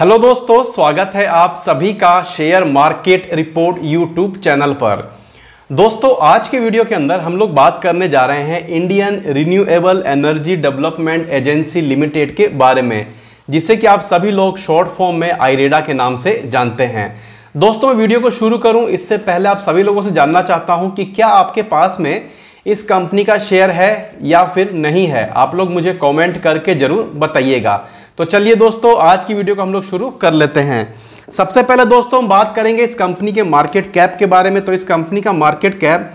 hello दोस्तों स्वागत है आप सभी का share market report YouTube channel पर दोस्तों आज के वीडियो के अंदर हम लोग बात करने जा रहे हैं Indian renewable energy development agency limited के बारे में जिसे कि आप सभी लोग शॉर्ट फॉर्म में आईरेडा के नाम से जानते हैं दोस्तों मैं वीडियो को शुरू करूं इससे पहले आप सभी लोगों से जानना चाहता हूं कि क्या आपके पास में इस कंपनी का शेयर है या फिर नहीं है आप लोग मुझे कमेंट करके ज़रूर बताइएगा तो चलिए दोस्तों आज की वीडियो को हम लोग शुरू कर लेते हैं सबसे पहले दोस्तों हम बात करेंगे इस कंपनी के मार्केट कैप के बारे में तो इस कंपनी का मार्केट कैप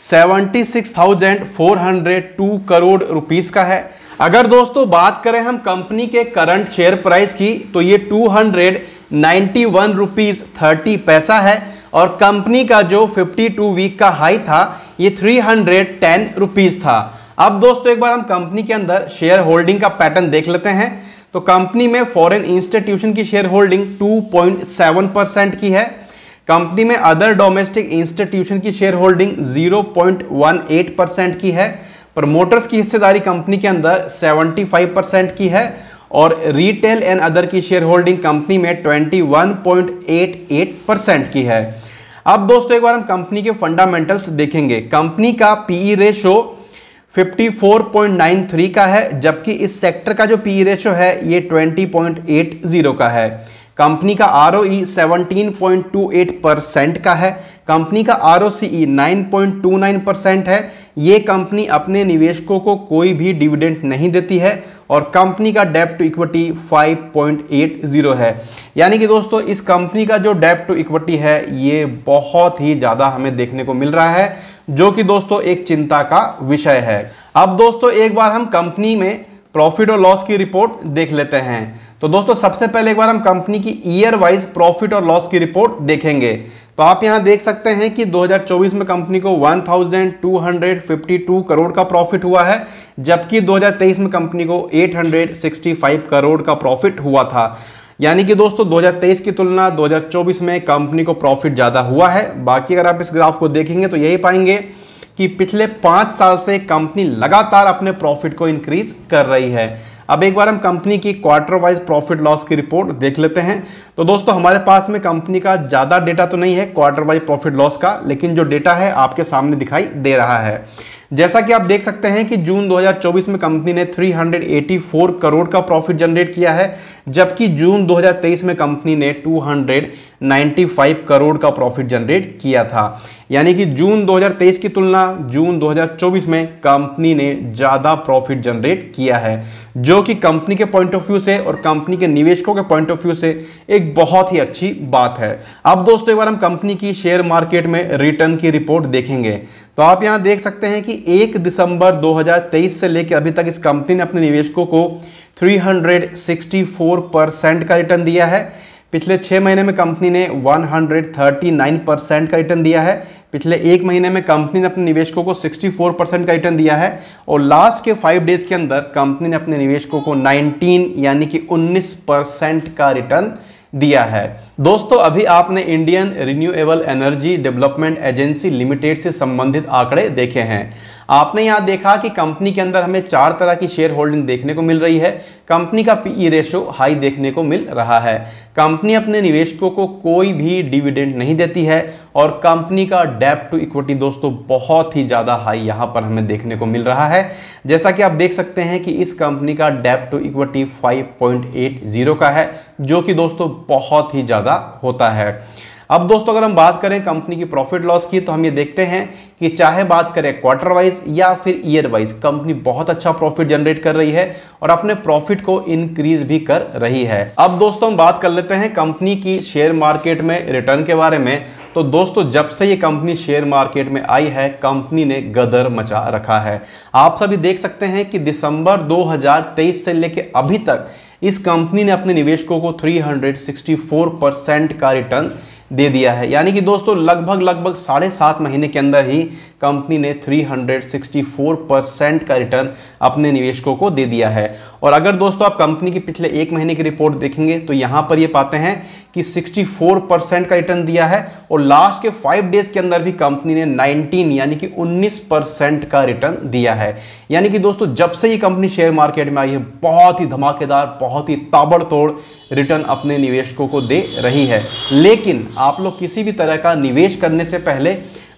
76,402 करोड़ रुपीस का है अगर दोस्तों बात करें हम कंपनी के करंट शेयर प्राइस की तो ये two hundred ninety one rupees thirty पैसा है और कंपनी का जो 52 वीक का हाई था ये थ्री हंड्रेड टेन रुपीज़ था अब दोस्तों एक बार हम कंपनी के अंदर शेयर होल्डिंग का पैटर्न देख लेते हैं तो कंपनी में फॉरेन इंस्टीट्यूशन की शेयर होल्डिंग 2.7 परसेंट की है कंपनी में अदर डोमेस्टिक इंस्टीट्यूशन की शेयर होल्डिंग 0.18 परसेंट की है प्रमोटर्स की हिस्सेदारी कंपनी के अंदर 75 परसेंट की है और रिटेल एंड अदर की शेयर होल्डिंग कंपनी में 21.88 परसेंट की है अब दोस्तों एक बार हम कंपनी के फंडामेंटल्स देखेंगे कंपनी का पीई रेशो e 54.93 का है जबकि इस सेक्टर का जो पी रेशो e है ये 20.80 का है कंपनी का आर ओ ई परसेंट का है कंपनी का आर ओ सी परसेंट है ये कंपनी अपने निवेशकों को कोई भी डिविडेंड नहीं देती है और कंपनी का डेप्ट टू इक्विटी 5.80 है यानी कि दोस्तों इस कंपनी का जो डेप्ट टू इक्विटी है ये बहुत ही ज़्यादा हमें देखने को मिल रहा है जो कि दोस्तों एक चिंता का विषय है अब दोस्तों एक बार हम कंपनी में प्रॉफिट और लॉस की रिपोर्ट देख लेते हैं तो दोस्तों सबसे पहले एक बार हम कंपनी की ईयर वाइज प्रॉफिट और लॉस की रिपोर्ट देखेंगे तो आप यहां देख सकते हैं कि 2024 में कंपनी को 1252 करोड़ का प्रॉफिट हुआ है जबकि 2023 में कंपनी को 865 करोड़ का प्रॉफिट हुआ था यानी कि दोस्तों 2023 की तुलना 2024 में कंपनी को प्रॉफिट ज़्यादा हुआ है बाकी अगर आप इस ग्राफ को देखेंगे तो यही पाएंगे कि पिछले पाँच साल से कंपनी लगातार अपने प्रॉफिट को इंक्रीज कर रही है अब एक बार हम कंपनी की क्वार्टर वाइज प्रॉफिट लॉस की रिपोर्ट देख लेते हैं तो दोस्तों हमारे पास में कंपनी का ज़्यादा डेटा तो नहीं है क्वार्टर वाइज प्रॉफिट लॉस का लेकिन जो डेटा है आपके सामने दिखाई दे रहा है जैसा कि आप देख सकते हैं कि जून 2024 में कंपनी ने 384 करोड़ का प्रॉफिट जनरेट किया है जबकि जून 2023 में कंपनी ने 295 करोड़ का प्रॉफिट जनरेट किया था यानी कि जून 2023 की तुलना जून 2024 में कंपनी ने ज़्यादा प्रॉफिट जनरेट किया है जो कि कंपनी के पॉइंट ऑफ व्यू से और कंपनी के निवेशकों के पॉइंट ऑफ व्यू से एक बहुत ही अच्छी बात है अब दोस्तों एक बार हम कंपनी की शेयर मार्केट में रिटर्न की रिपोर्ट देखेंगे तो आप यहाँ देख सकते हैं कि एक दिसंबर 2023 से लेकर अभी तक इस कंपनी ने अपने निवेशकों को 364 परसेंट का रिटर्न दिया है पिछले छः महीने में कंपनी ने 139 परसेंट का रिटर्न दिया है पिछले एक महीने में कंपनी ने अपने निवेशकों को 64 परसेंट का रिटर्न दिया है और लास्ट के फाइव डेज के अंदर कंपनी ने अपने निवेशकों को 19 यानी कि 19 परसेंट का रिटर्न दिया है दोस्तों अभी आपने Indian renewable energy development agency limited से संबंधित आंकड़े देखे हैं आपने यहाँ देखा कि कंपनी के अंदर हमें चार तरह की शेयर होल्डिंग देखने को मिल रही है कंपनी का पीई रेशो हाई देखने को मिल रहा है कंपनी अपने निवेशकों को कोई भी डिविडेंड नहीं देती है और कंपनी का डेप टू इक्विटी दोस्तों बहुत ही ज़्यादा हाई यहाँ पर हमें देखने को मिल रहा है जैसा कि आप देख सकते हैं कि इस कंपनी का डेप टू इक्विटी 5.80 का है जो कि दोस्तों बहुत ही ज़्यादा होता है अब दोस्तों अगर हम बात करें कंपनी की प्रॉफिट लॉस की तो हम ये देखते हैं कि चाहे बात करें क्वार्टर वाइज या फिर ईयर वाइज कंपनी बहुत अच्छा प्रॉफिट जनरेट कर रही है और अपने प्रॉफिट को इंक्रीज भी कर रही है अब दोस्तों हम बात कर लेते हैं कंपनी की शेयर मार्केट में रिटर्न के बारे में तो दोस्तों जब से ये कंपनी शेयर मार्केट में आई है कंपनी ने गदर मचा रखा है आप सभी देख सकते हैं कि दिसंबर 2023 से लेकर अभी तक इस कंपनी ने अपने निवेशकों को 364 परसेंट का रिटर्न दे दिया है यानी कि दोस्तों लगभग लगभग साढ़े सात महीने के अंदर ही कंपनी ने 364 परसेंट का रिटर्न अपने निवेशकों को दे दिया है और अगर दोस्तों आप कंपनी की पिछले एक महीने की रिपोर्ट देखेंगे तो यहाँ पर ये पाते हैं कि 64 परसेंट का रिटर्न दिया है और लास्ट के फाइव डेज के अंदर भी कंपनी ने 19 यानी कि 19 परसेंट का रिटर्न दिया है यानी कि दोस्तों जब से ये कंपनी शेयर मार्केट में आई है बहुत ही धमाकेदार बहुत ही ताबड़तोड़ रिटर्न अपने निवेशकों को दे रही है लेकिन आप लोग किसी भी तरह का निवेश करने से पहले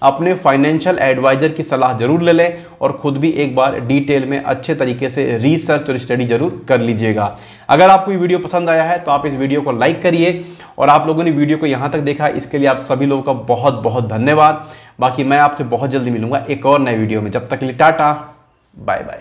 अपने फाइनेंशियल एडवाइज़र की सलाह ज़रूर ले लें और ख़ुद भी एक बार डिटेल में अच्छे तरीके से रिसर्च और स्टडी ज़रूर कर लीजिएगा अगर आपको ये वीडियो पसंद आया है तो आप इस वीडियो को लाइक करिए और आप लोगों ने वीडियो को यहाँ तक देखा इसके लिए आप सभी लोगों का बहुत बहुत धन्यवाद बाकी मैं आपसे बहुत जल्दी मिलूंगा एक और नए वीडियो में जब तक लिए टाटा बाय बाय